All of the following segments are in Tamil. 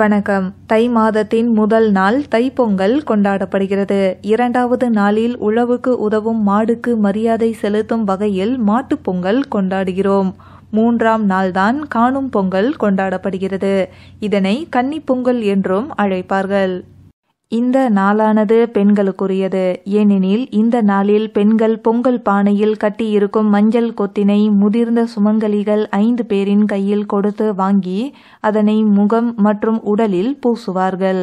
வணக்கம் தை மாதத்தின் முதல் நாள் தைப்பொங்கல் கொண்டாடப்படுகிறது இரண்டாவது நாளில் உழவுக்கு உதவும் மாடுக்கு மரியாதை செலுத்தும் வகையில் மாட்டுப்பொங்கல் கொண்டாடுகிறோம் மூன்றாம் நாள்தான் காணும் பொங்கல் கொண்டாடப்படுகிறது இதனை கன்னிப்பொங்கல் என்றும் அழைப்பார்கள் இந்த நாளானது பெண்களுக்குரியது ஏனெனில் இந்த நாளில் பெண்கள் பொங்கல் பானையில் கட்டியிருக்கும் மஞ்சள் கொத்தினை முதிர்ந்த சுமங்கலிகள் ஐந்து பேரின் கையில் கொடுத்து வாங்கி அதனை முகம் மற்றும் உடலில் பூசுவார்கள்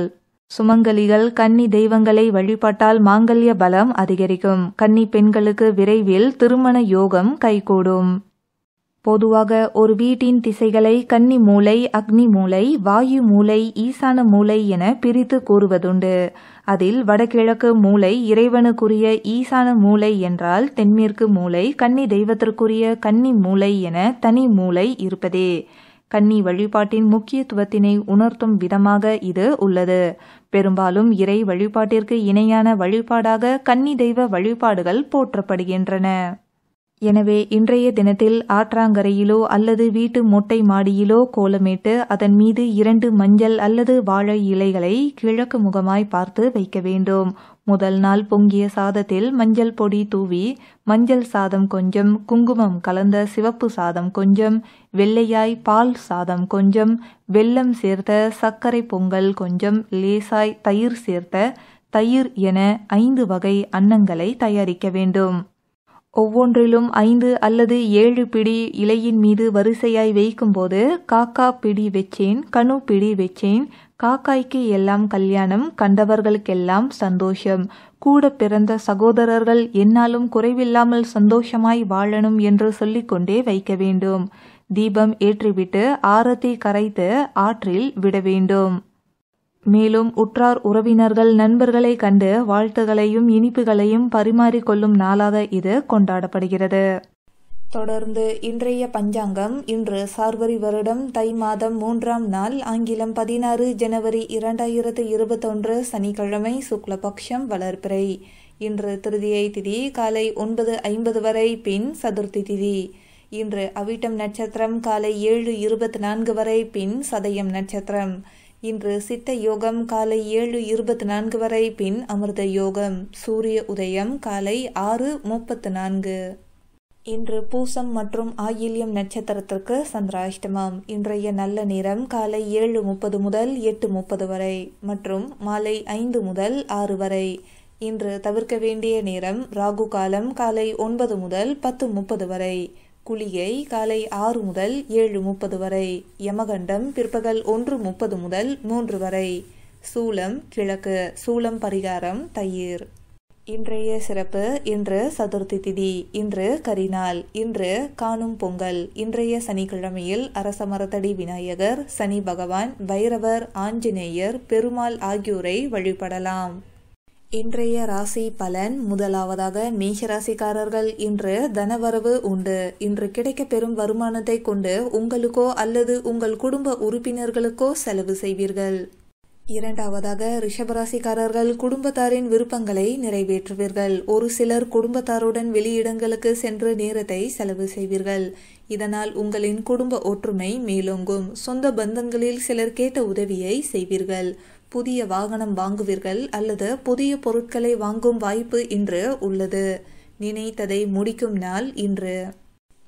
சுமங்கலிகள் கன்னி தெய்வங்களை வழிபட்டால் மாங்கல்ய பலம் அதிகரிக்கும் கன்னி பெண்களுக்கு விரைவில் திருமண யோகம் கைகூடும் பொதுவாக ஒரு வீட்டின் திசைகளை கன்னி மூளை அக்னி மூளை வாயு மூளை ஈசான மூளை என பிரித்து கூறுவதுண்டு அதில் வடகிழக்கு மூளை இறைவனுக்குரிய ஈசான மூளை என்றால் தென்மேற்கு மூளை கன்னி தெய்வத்திற்குரிய கன்னி மூளை என தனி மூளை இருப்பதே கன்னி வழிபாட்டின் முக்கியத்துவத்தினை உணர்த்தும் விதமாக இது உள்ளது பெரும்பாலும் இறை வழிபாட்டிற்கு இணையான வழிபாடாக கன்னி தெய்வ வழிபாடுகள் போற்றப்படுகின்றன எனவே இன்றைய தினத்தில் ஆற்றாங்கரையிலோ அல்லது வீட்டு மொட்டை மாடியிலோ கோலமேட்டு அதன் மீது இரண்டு மஞ்சள் அல்லது வாழை இலைகளை கிழக்கு முகமாய் பார்த்து வைக்க வேண்டும் முதல் நாள் பொங்கிய சாதத்தில் மஞ்சள் பொடி தூவி மஞ்சள் சாதம் கொஞ்சம் குங்குமம் கலந்த சிவப்பு சாதம் கொஞ்சம் வெள்ளையாய் பால் சாதம் கொஞ்சம் வெல்லம் சேர்த்த சர்க்கரை பொங்கல் கொஞ்சம் லேசாய் தயிர் சேர்த்த தயிர் என ஐந்து வகை அன்னங்களை தயாரிக்க வேண்டும் ஒவ்வொன்றிலும் ஐந்து அல்லது ஏழு பிடி இலையின் மீது வரிசையாய் வைக்கும்போது காக்கா பிடி வச்சேன் கனு பிடி வச்சேன் காக்காய்க்கு எல்லாம் கல்யாணம் கண்டவர்களுக்கெல்லாம் சந்தோஷம் கூட பிறந்த சகோதரர்கள் என்னாலும் குறைவில்லாமல் சந்தோஷமாய் வாழணும் என்று சொல்லிக்கொண்டே வைக்க வேண்டும் தீபம் ஏற்றிவிட்டு ஆரத்தி கரைத்து ஆற்றில் விட வேண்டும் மேலும் உற்றார் உறவினர்கள் நண்பர்களை கண்டு வாழ்த்துகளையும் இனிப்புகளையும் பரிமாறிக்கொள்ளும் நாளாக இது கொண்டாடப்படுகிறது தொடர்ந்து இன்றைய பஞ்சாங்கம் இன்று சார்வரி வருடம் தை மாதம் மூன்றாம் நாள் ஆங்கிலம் பதினாறு ஜனவரி இரண்டாயிரத்து இருபத்தொன்று சனிக்கிழமை சுக்லபக்ஷம் வளர்பிறை இன்று திருதியை திதி காலை ஒன்பது ஐம்பது வரை பின் சதுர்த்தி திதி இன்று அவிட்டம் நட்சத்திரம் காலை ஏழு இருபத்தி நான்கு வரை பின் சதயம் நட்சத்திரம் இன்று சித்த யோகம் காலை ஏழு இருபத்தி நான்கு வரை பின் அமிர்த யோகம் சூரிய உதயம் காலை ஆறு முப்பத்து நான்கு இன்று பூசம் மற்றும் ஆயில்யம் நட்சத்திரத்திற்கு சந்திராஷ்டமம் இன்றைய நல்ல நேரம் காலை ஏழு முப்பது முதல் எட்டு முப்பது வரை மற்றும் மாலை ஐந்து முதல் ஆறு வரை இன்று தவிர்க்க வேண்டிய நேரம் ராகு காலம் காலை ஒன்பது முதல் பத்து முப்பது வரை குளியை காலை ஆறு முதல் ஏழு முப்பது வரை யமகண்டம் பிற்பகல் ஒன்று முப்பது முதல் மூன்று வரை சூலம் கிழக்கு சூலம் பரிகாரம் தயிர் இன்றைய சிறப்பு இன்று சதுர்த்தி திதி இன்று கரிநாள் இன்று காணும் பொங்கல் இன்றைய சனிக்கிழமையில் அரச மரத்தடி விநாயகர் சனி பகவான் பைரவர் ஆஞ்சநேயர் பெருமாள் ஆகியோரை வழிபடலாம் இன்றைய ராசி பலன் முதலாவதாக ராசிக்காரர்கள் இன்று தனவரவு உண்டு இன்று கிடைக்க பெறும் வருமானத்தை கொண்டு உங்களுக்கோ அல்லது உங்கள் குடும்ப உறுப்பினர்களுக்கோ செலவு செய்வீர்கள் இரண்டாவதாக ரிஷபராசிக்காரர்கள் குடும்பத்தாரின் விருப்பங்களை நிறைவேற்றுவீர்கள் ஒரு சிலர் குடும்பத்தாருடன் வெளியிடங்களுக்கு சென்று நேரத்தை செலவு செய்வீர்கள் இதனால் உங்களின் குடும்ப ஒற்றுமை மேலோங்கும் சொந்த பந்தங்களில் சிலர் கேட்ட உதவியை செய்வீர்கள் புதிய வாகனம் வாங்குவீர்கள் அல்லது புதிய பொருட்களை வாங்கும் வாய்ப்பு இன்று உள்ளது நினைத்ததை முடிக்கும் நாள் இன்று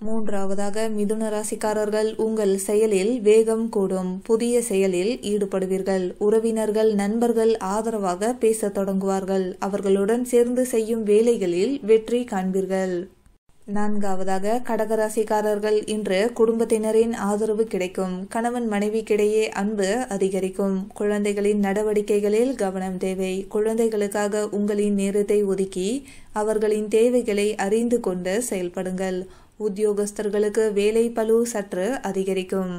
மூன்றாவதாக மிதுன ராசிக்காரர்கள் உங்கள் செயலில் வேகம் கூடும் புதிய செயலில் ஈடுபடுவீர்கள் உறவினர்கள் நண்பர்கள் ஆதரவாக பேசத் தொடங்குவார்கள் அவர்களுடன் சேர்ந்து செய்யும் வேலைகளில் வெற்றி காண்பீர்கள் நான்காவதாக கடகராசிக்காரர்கள் இன்று குடும்பத்தினரின் ஆதரவு கிடைக்கும் கணவன் மனைவிக்கிடையே அன்பு அதிகரிக்கும் குழந்தைகளின் நடவடிக்கைகளில் கவனம் தேவை குழந்தைகளுக்காக உங்களின் நேரத்தை ஒதுக்கி அவர்களின் தேவைகளை அறிந்து கொண்டு செயல்படுங்கள் உத்தியோகஸ்தர்களுக்கு வேலை பளு சற்று அதிகரிக்கும்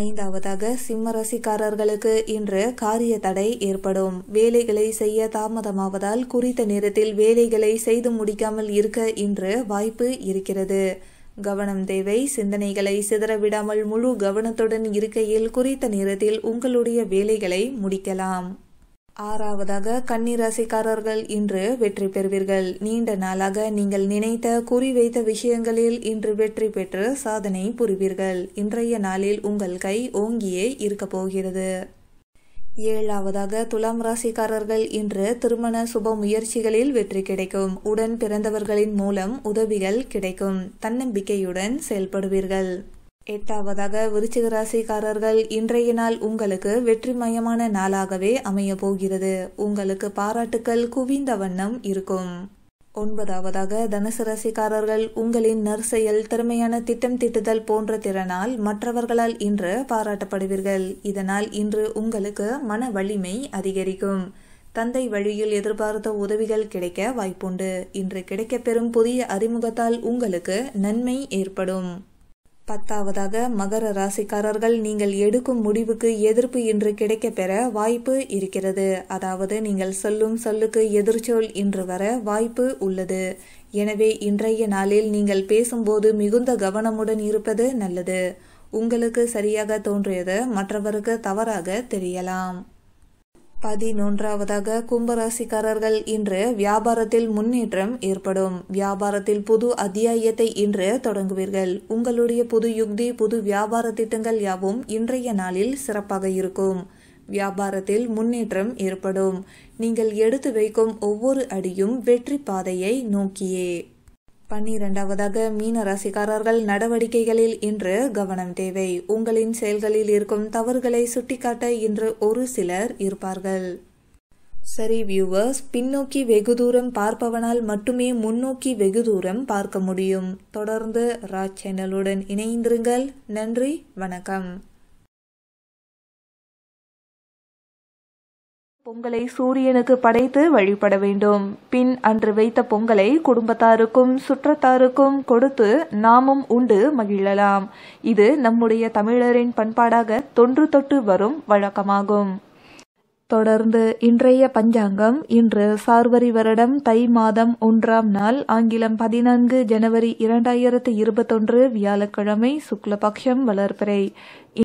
ஐந்தாவதாக சிம்ம ரசிகாரர்களுக்கு இன்று காரிய தடை ஏற்படும் வேலைகளை செய்ய தாமதமாவதால் குறித்த நேரத்தில் வேலைகளை செய்து முடிக்காமல் இருக்க இன்று வாய்ப்பு இருக்கிறது கவனம் தேவை சிந்தனைகளை சிதறவிடாமல் முழு கவனத்துடன் இருக்கையில் குறித்த நேரத்தில் உங்களுடைய வேலைகளை முடிக்கலாம் ஆறாவதாக கன்னிராசிக்காரர்கள் இன்று வெற்றி பெறுவீர்கள் நீண்ட நாளாக நீங்கள் நினைத்த குறிவைத்த விஷயங்களில் இன்று வெற்றி பெற்று சாதனை புரிவீர்கள் இன்றைய நாளில் உங்கள் கை ஓங்கியே இருக்க போகிறது ஏழாவதாக துலாம் ராசிக்காரர்கள் இன்று திருமண சுப முயற்சிகளில் வெற்றி கிடைக்கும் உடன் பிறந்தவர்களின் மூலம் உதவிகள் கிடைக்கும் தன்னம்பிக்கையுடன் செயல்படுவீர்கள் எட்டாவதாக விருச்சிக ராசிக்காரர்கள் இன்றைய நாள் உங்களுக்கு வெற்றிமயமான நாளாகவே அமைய போகிறது உங்களுக்கு பாராட்டுக்கள் குவிந்த வண்ணம் இருக்கும் ஒன்பதாவதாக தனுசு ராசிக்காரர்கள் உங்களின் நற்செயல் திறமையான திட்டம் திட்டுதல் போன்ற திறனால் மற்றவர்களால் இன்று பாராட்டப்படுவீர்கள் இதனால் இன்று உங்களுக்கு மன வலிமை அதிகரிக்கும் தந்தை வழியில் எதிர்பார்த்த உதவிகள் கிடைக்க வாய்ப்புண்டு இன்று கிடைக்கப்பெறும் புதிய அறிமுகத்தால் உங்களுக்கு நன்மை ஏற்படும் பத்தாவதாக மகர ராசிக்காரர்கள் நீங்கள் எடுக்கும் முடிவுக்கு எதிர்ப்பு இன்று கிடைக்க பெற வாய்ப்பு இருக்கிறது அதாவது நீங்கள் சொல்லும் சொல்லுக்கு எதிர்ச்சொல் இன்று வர வாய்ப்பு உள்ளது எனவே இன்றைய நாளில் நீங்கள் பேசும்போது மிகுந்த கவனமுடன் இருப்பது நல்லது உங்களுக்கு சரியாக தோன்றியது மற்றவருக்கு தவறாக தெரியலாம் பதினொன்றாவதாக கும்பராசிக்காரர்கள் இன்று வியாபாரத்தில் முன்னேற்றம் ஏற்படும் வியாபாரத்தில் புது அத்தியாயத்தை இன்று தொடங்குவீர்கள் உங்களுடைய புது யுக்தி புது வியாபார திட்டங்கள் யாவும் இன்றைய நாளில் சிறப்பாக இருக்கும் வியாபாரத்தில் முன்னேற்றம் ஏற்படும் நீங்கள் எடுத்து வைக்கும் ஒவ்வொரு அடியும் வெற்றி பாதையை நோக்கியே பன்னிரண்டாவதாக மீன ராசிக்காரர்கள் நடவடிக்கைகளில் இன்று கவனம் தேவை உங்களின் செயல்களில் இருக்கும் தவறுகளை சுட்டிக்காட்ட இன்று ஒரு சிலர் இருப்பார்கள் சரி வியூவர்ஸ் பின்னோக்கி வெகு தூரம் பார்ப்பவனால் மட்டுமே முன்னோக்கி வெகு தூரம் பார்க்க முடியும் தொடர்ந்து ராஜ் சேனலுடன் இணைந்திருங்கள் நன்றி வணக்கம் பொங்கலை சூரியனுக்கு படைத்து வழிபட வேண்டும் பின் அன்று வைத்த பொங்கலை குடும்பத்தாருக்கும் சுற்றத்தாருக்கும் கொடுத்து நாமும் உண்டு மகிழலாம் இது நம்முடைய தமிழரின் பண்பாடாக தொன்று தொட்டு வரும் வழக்கமாகும் தொடர்ந்து இன்றைய பஞ்சாங்கம் இன்று சார்வரி வருடம் தை மாதம் ஒன்றாம் நாள் ஆங்கிலம் பதினான்கு ஜனவரி இரண்டாயிரத்து இருபத்தொன்று வியாழக்கிழமை சுக்லபக்ஷம் வளர்பிறை